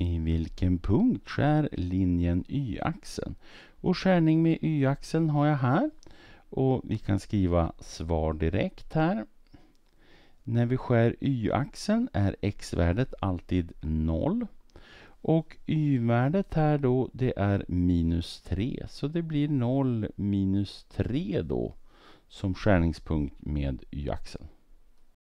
i vilken punkt skär linjen y-axeln? Och skärning med y-axeln har jag här. Och vi kan skriva svar direkt här. När vi skär y-axeln är x-värdet alltid 0. Och y-värdet här då, det är minus 3. Så det blir 0 minus 3 då som skärningspunkt med y-axeln.